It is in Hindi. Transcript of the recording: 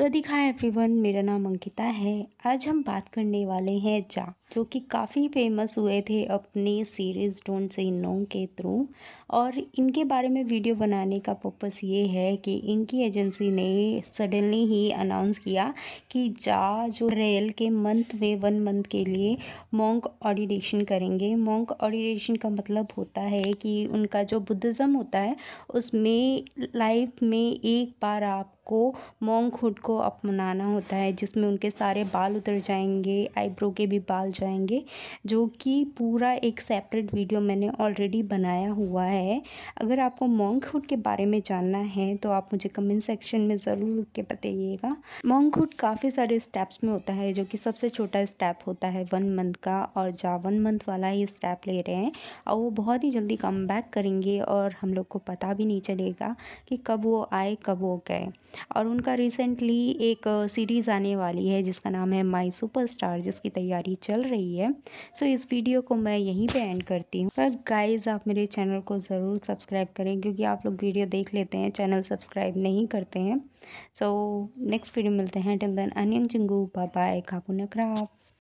एवरी एवरीवन मेरा नाम अंकिता है आज हम बात करने वाले हैं जा जो कि काफ़ी फेमस हुए थे अपने सीरीज़ डोंट से नो के थ्रू और इनके बारे में वीडियो बनाने का पर्पस ये है कि इनकी एजेंसी ने सडनली ही अनाउंस किया कि जा जो रेल के मंथ वे वन मंथ के लिए मोंक ऑडिडेशन करेंगे मोंक ऑडिडेशन का मतलब होता है कि उनका जो बुद्धिज़्म होता है उसमें लाइफ में एक बार आपको मोंगहुड को अपनाना होता है जिसमें उनके सारे बाल उतर जाएंगे आईब्रो के भी बाल जाएंगे जो कि पूरा एक सेपरेट वीडियो मैंने ऑलरेडी बनाया हुआ है अगर आपको हुड के बारे में जानना है तो आप मुझे कमेंट सेक्शन में ज़रूर के बताइएगा हुड काफ़ी सारे स्टेप्स में होता है जो कि सबसे छोटा स्टेप होता है वन मंथ का और जहाँ वन मंथ वाला ही स्टेप ले रहे हैं और वो बहुत ही जल्दी कम बैक करेंगे और हम लोग को पता भी नहीं चलेगा कि कब वो आए कब वो गए और उनका रिसेंटली अगली एक सीरीज़ आने वाली है जिसका नाम है माई सुपरस्टार जिसकी तैयारी चल रही है सो so, इस वीडियो को मैं यहीं पे एंड करती हूँ पर गाइस आप मेरे चैनल को ज़रूर सब्सक्राइब करें क्योंकि आप लोग वीडियो देख लेते हैं चैनल सब्सक्राइब नहीं करते हैं सो नेक्स्ट वीडियो मिलते हैं टिल देन अनियंग चिंगू बाय खापू नकरा